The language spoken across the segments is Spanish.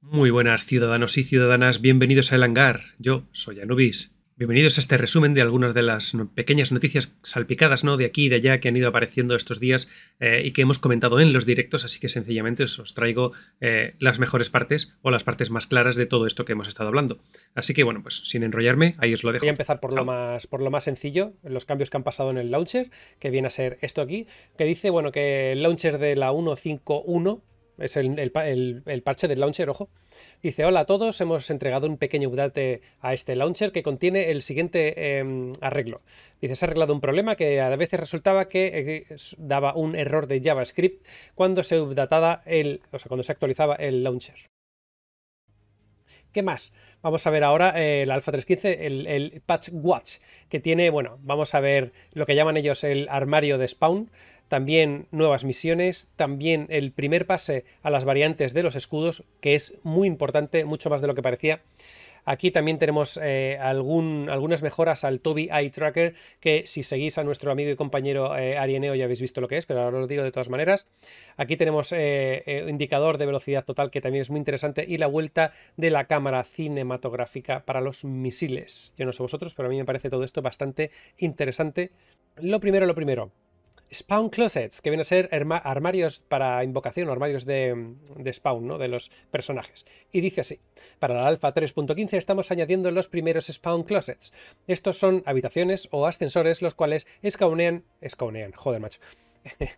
Muy buenas ciudadanos y ciudadanas, bienvenidos a El Hangar. Yo soy Anubis Bienvenidos a este resumen de algunas de las pequeñas noticias salpicadas ¿no? de aquí y de allá que han ido apareciendo estos días eh, y que hemos comentado en los directos, así que sencillamente os traigo eh, las mejores partes o las partes más claras de todo esto que hemos estado hablando. Así que bueno, pues sin enrollarme, ahí os lo dejo. Voy a empezar por, lo más, por lo más sencillo, los cambios que han pasado en el launcher, que viene a ser esto aquí, que dice bueno que el launcher de la 151 es el, parche del launcher, ojo. Dice, hola a todos, hemos entregado un pequeño update a este launcher que contiene el siguiente em, arreglo. Dice, se ha arreglado un problema que a veces resultaba que eh, daba un error de JavaScript cuando se el, cuando se actualizaba el launcher. ¿Qué más? Vamos a ver ahora eh, el Alpha 315, el, el, Patch Watch, que tiene, bueno, vamos a ver lo que llaman ellos el armario de spawn también nuevas misiones, también el primer pase a las variantes de los escudos, que es muy importante, mucho más de lo que parecía. Aquí también tenemos eh, algún, algunas mejoras al Toby Eye Tracker, que si seguís a nuestro amigo y compañero eh, Arieneo ya habéis visto lo que es, pero ahora os lo digo de todas maneras. Aquí tenemos eh, eh indicador de velocidad total, que también es muy interesante, y la vuelta de la cámara cinematográfica para los misiles. Yo no sé vosotros, pero a mí me parece todo esto bastante interesante. Lo primero, lo primero, Spawn Closets, que vienen a ser armarios para invocación, armarios de, spawn, ¿no? De los personajes. Y dice así, para la alfa 3.15 estamos añadiendo los primeros spawn closets. Estos son habitaciones o ascensores los cuales escaunean, escaunean, joder macho,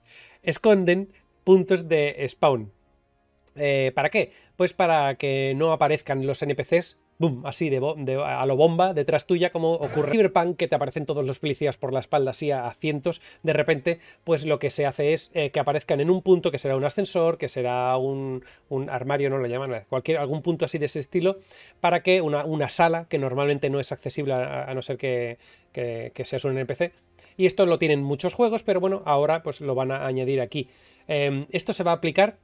esconden puntos de spawn. Eh, ¿Para qué? Pues para que no aparezcan los NPCs así de, a lo bomba, detrás tuya, como ocurre en Cyberpunk, que te aparecen todos los policías por la espalda, así a, cientos, de repente, pues lo que se hace es eh, que aparezcan en un punto, que será un ascensor, que será un, armario, no lo llaman, eh, cualquier, algún punto así de ese estilo, para que una, sala, que normalmente no es accesible a, no ser que, que, seas un NPC, y esto lo tienen muchos juegos, pero bueno, ahora pues lo van a añadir aquí. Em, esto se va a aplicar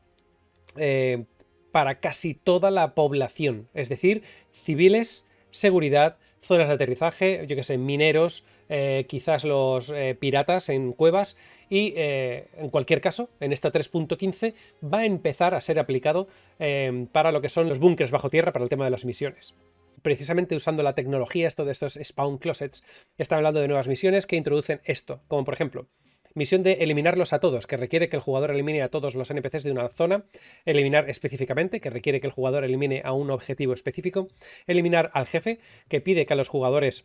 eh, para casi toda la población, es decir, civiles, seguridad, zonas de aterrizaje, yo que sé, mineros, eh, quizás los eh, piratas en cuevas y eh, en cualquier caso, en esta 3.15 va a empezar a ser aplicado em, para lo que son los búnkers bajo tierra para el tema de las misiones precisamente usando la tecnología, esto de estos spawn closets, están hablando de nuevas misiones que introducen esto, como por ejemplo Misión de eliminarlos a todos, que requiere que el jugador elimine a todos los NPCs de una zona. Eliminar específicamente, que requiere que el jugador elimine a un objetivo específico. Eliminar al jefe, que pide que a los jugadores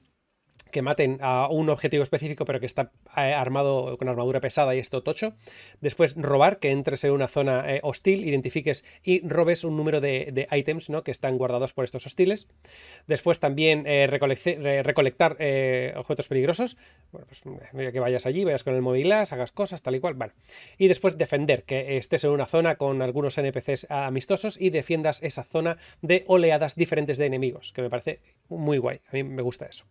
que maten a un objetivo específico, pero que está eh, armado con armadura pesada y esto tocho. Después, robar, que entres en una zona eh, hostil, identifiques y robes un número de, de items ¿no? que están guardados por estos hostiles. Después, también eh, recolectar objetos peligrosos. Pues, que vayas allí, vayas con el móvil, hagas cosas, tal y cual. Vale. Y después, defender, que estés en una zona con algunos NPCs ah, amistosos y defiendas esa zona de oleadas diferentes de enemigos, que me parece muy guay. A mí me gusta eso.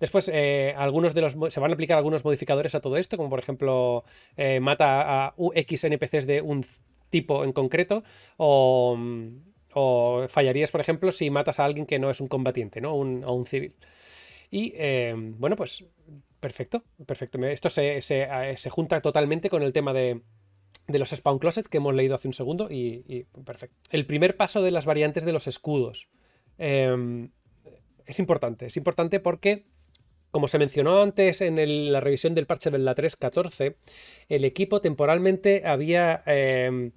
Después, eh, algunos de los se van a aplicar algunos modificadores a todo esto, como por ejemplo, eh, mata a X NPCs de un tipo en concreto, o, fallarías, por ejemplo, si matas a alguien que no es un combatiente, ¿no? Un, o un civil. Y eh, bueno, pues perfecto, perfecto. Esto se, junta totalmente con el tema de, los spawn closets que hemos leído hace un segundo y, perfecto. El primer paso de las variantes de los escudos em, es importante, es importante porque como se mencionó antes en la revisión del parche de la 3.14, el equipo temporalmente había em,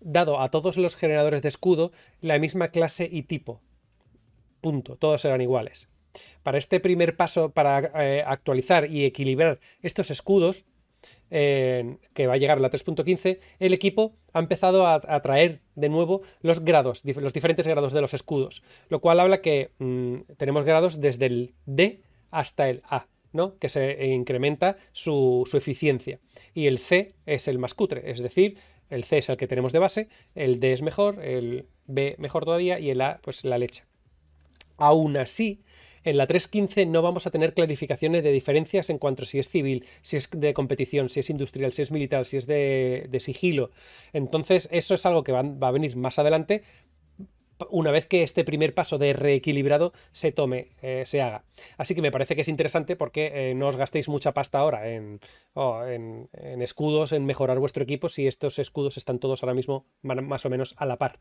dado a todos los generadores de escudo la misma clase y tipo. Punto. Todos eran iguales. Para este primer paso, para eh, actualizar y equilibrar estos escudos, que va a llegar la 3.15, el equipo ha empezado a, traer de nuevo los grados, los diferentes grados de los escudos, lo cual habla que mm, tenemos grados desde el D hasta el A, ¿no? que se incrementa su, su eficiencia. Y el C es el más cutre, es decir, el C es el que tenemos de base, el D es mejor, el B mejor todavía y el A pues la leche. Aún así, en la 3.15 no vamos a tener clarificaciones de diferencias en cuanto a si es civil, si es de competición, si es industrial, si es militar, si es de, sigilo. Entonces, eso es algo que va, va, a venir más adelante, una vez que este primer paso de reequilibrado se tome, eh, se haga. Así que me parece que es interesante porque eh, no os gastéis mucha pasta ahora oh, en, en escudos, en mejorar vuestro equipo, si estos escudos están todos ahora mismo más o menos a la par.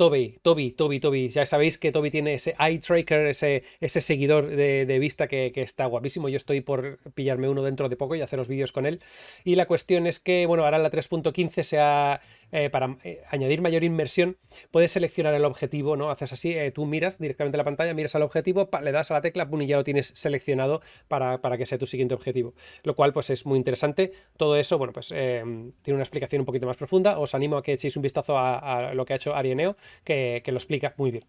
Toby, Toby, Toby, Toby. Ya sabéis que Toby tiene ese eye tracker, ese, ese seguidor de, vista que, está guapísimo. Yo estoy por pillarme uno dentro de poco y hacer los vídeos con él. Y la cuestión es que, bueno, ahora la 3.15 sea eh, para eh, añadir mayor inmersión, puedes seleccionar el objetivo, ¿no? Haces así, eh, tú miras directamente la pantalla, miras al objetivo, le das a la tecla, y ya lo tienes seleccionado para, para, que sea tu siguiente objetivo. Lo cual, pues es muy interesante. Todo eso, bueno, pues tiene una explicación un poquito más profunda. Os animo a que echéis un vistazo a, a lo que ha hecho Arieneo que, lo explica muy bien.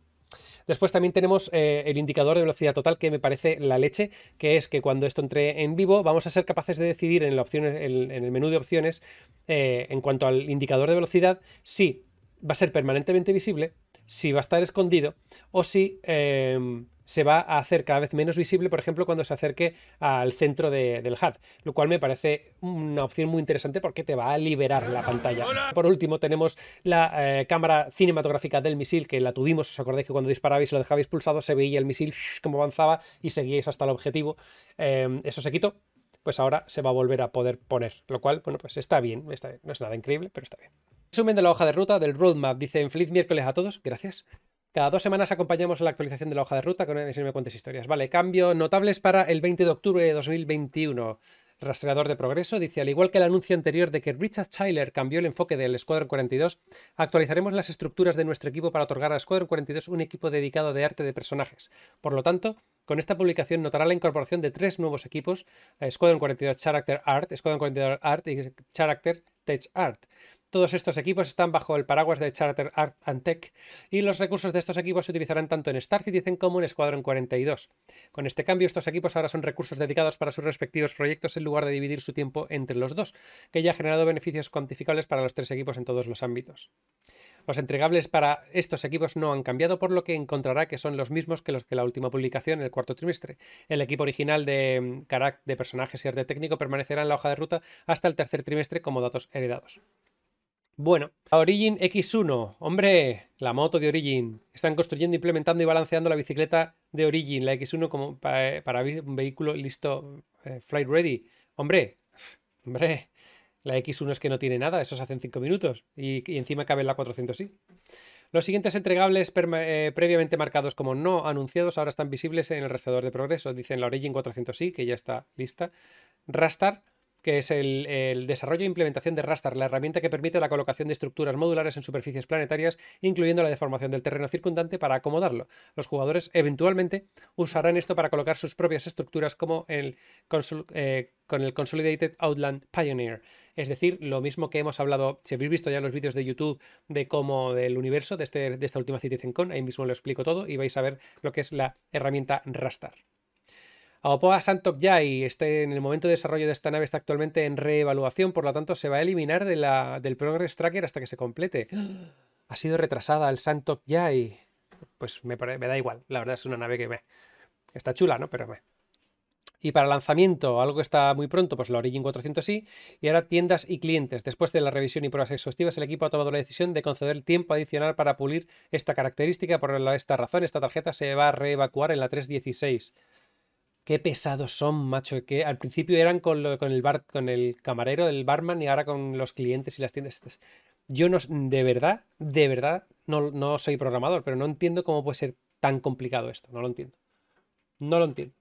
Después también tenemos eh, el indicador de velocidad total que me parece la leche, que es que cuando esto entre en vivo vamos a ser capaces de decidir en, la opción, en, el menú de opciones eh, en cuanto al indicador de velocidad si va a ser permanentemente visible si va a estar escondido o si em, se va a hacer cada vez menos visible, por ejemplo, cuando se acerque al centro del HUD, lo cual me parece una opción muy interesante porque te va a liberar la pantalla. Por último, tenemos la eh, cámara cinematográfica del misil, que la tuvimos, os acordáis que cuando disparabais y lo dejabais pulsado, se veía el misil como avanzaba y seguíais hasta el objetivo. Em, eso se quitó, pues ahora se va a volver a poder poner, lo cual, bueno, pues está bien. no es nada increíble, pero está bien. Resumen de la hoja de ruta del roadmap. Dicen feliz miércoles a todos. Gracias. Cada dos semanas acompañamos la actualización de la hoja de ruta con el me cuentes historias. Vale, cambio. notables para el 20 de octubre de 2021. Rastreador de progreso dice, al igual que el anuncio anterior de que Richard Tyler cambió el enfoque del Squadron 42, actualizaremos las estructuras de nuestro equipo para otorgar a Squadron 42 un equipo dedicado de arte de personajes. Por lo tanto, con esta publicación notará la incorporación de tres nuevos equipos, eh, Squadron 42 Character Art, Squadron 42 Art y Character Tech Art. Todos estos equipos están bajo el paraguas de Charter Art and Tech y los recursos de estos equipos se utilizarán tanto en Star Citizen como en Escuadrón 42. Con este cambio, estos equipos ahora son recursos dedicados para sus respectivos proyectos en lugar de dividir su tiempo entre los dos, que ya ha generado beneficios cuantificables para los tres equipos en todos los ámbitos. Los entregables para estos equipos no han cambiado, por lo que encontrará que son los mismos que los que la última publicación en el cuarto trimestre. El equipo original de, mm, de personajes y arte técnico permanecerá en la hoja de ruta hasta el tercer trimestre como datos heredados. Bueno, la Origin X1. Hombre, la moto de Origin. Están construyendo, implementando y balanceando la bicicleta de Origin, la X1, como para, un vehículo listo, eh, flight ready. Hombre, hombre, la X1 es que no tiene nada, eso se hace en 5 minutos. Y, encima cabe la 400 i Los siguientes entregables eh, previamente marcados como no anunciados ahora están visibles en el rastreador de progreso. Dicen la Origin 400i, que ya está lista. Rastar, que es el, desarrollo e implementación de Rastar, la herramienta que permite la colocación de estructuras modulares en superficies planetarias, incluyendo la deformación del terreno circundante para acomodarlo. Los jugadores eventualmente usarán esto para colocar sus propias estructuras como el eh, con el Consolidated Outland Pioneer. Es decir, lo mismo que hemos hablado, si habéis visto ya los vídeos de YouTube de cómo del universo de, este, de esta última CitizenCon, ahí mismo lo explico todo y vais a ver lo que es la herramienta Rastar. Aopoa ya Yai este, en el momento de desarrollo de esta nave está actualmente en reevaluación, por lo tanto se va a eliminar de la, del Progress Tracker hasta que se complete. Ha sido retrasada el ya Yai. Pues me, da igual, la verdad es una nave que Está chula, ¿no? Pero Y para lanzamiento, algo está muy pronto, pues la Origin 400 sí. Y ahora tiendas y clientes. Después de la revisión y pruebas exhaustivas, el equipo ha tomado la decisión de conceder tiempo adicional para pulir esta característica. Por esta razón, esta tarjeta se va a reevacuar en la 316. Qué pesados son, macho. Que al principio eran con, el bar, con el camarero, el barman, y ahora con los clientes y las tiendas. Yo no, de verdad, de verdad, no soy programador, pero no entiendo cómo puede ser tan complicado esto. No lo entiendo. No lo entiendo.